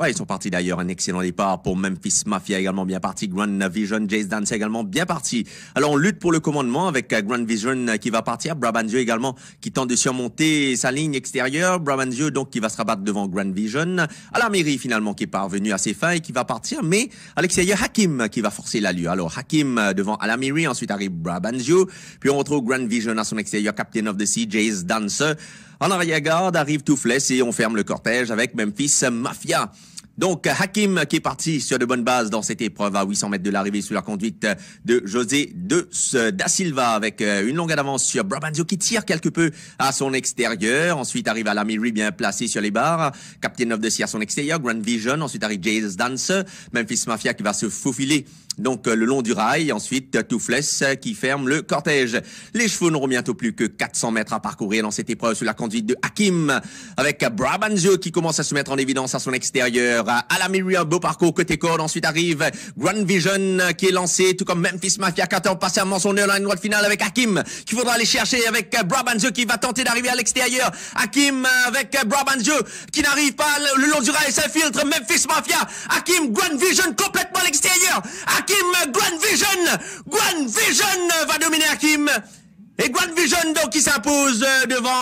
Ouais, ils sont partis d'ailleurs. Un excellent départ pour Memphis Mafia également bien parti. Grand Vision, Jace Dance également bien parti. Alors on lutte pour le commandement avec euh, Grand Vision euh, qui va partir. Brabanjo également qui tente de surmonter sa ligne extérieure. Brabanjo donc qui va se rabattre devant Grand Vision. Alamiri finalement qui est parvenu à ses fins et qui va partir. Mais à l'extérieur, Hakim qui va forcer la lutte Alors Hakim euh, devant Alamiri, ensuite arrive Brabanjo. Puis on retrouve Grand Vision à son extérieur, Captain of the Sea, Jace Dance. En arrière-garde arrive Toufless et on ferme le cortège avec Memphis Mafia. Donc, euh, Hakim euh, qui est parti sur de bonnes bases dans cette épreuve à 800 mètres de l'arrivée sous la conduite euh, de José de Da Silva avec une longue avance sur Brabanzo qui tire quelque peu à son extérieur. Ensuite arrive Alamiri bien placé sur les barres. Captain of the Sea à son extérieur. Grand Vision. Ensuite arrive Jays Dance. Memphis Mafia qui va se faufiler donc le long du rail. Ensuite, Toufless qui ferme le cortège. Les chevaux n'auront bientôt plus que 400 mètres à parcourir dans cette épreuve sous la conduite de Hakim avec Brabanzio qui commence à se mettre en évidence à son extérieur. Bah, la un beau parcours côté corde. Ensuite arrive Grand Vision euh, qui est lancé, tout comme Memphis Mafia 14 patiemment son heure dans une droite finale avec Hakim qui faudra aller chercher avec euh, Brabanjo qui va tenter d'arriver à l'extérieur. Hakim euh, avec Brabanjo qui n'arrive pas le long du rail, s'infiltre Memphis Mafia. Hakim Grand Vision complètement à l'extérieur. Hakim Grand Vision, Grand Vision va dominer Hakim. Et Grand Vision donc qui s'impose devant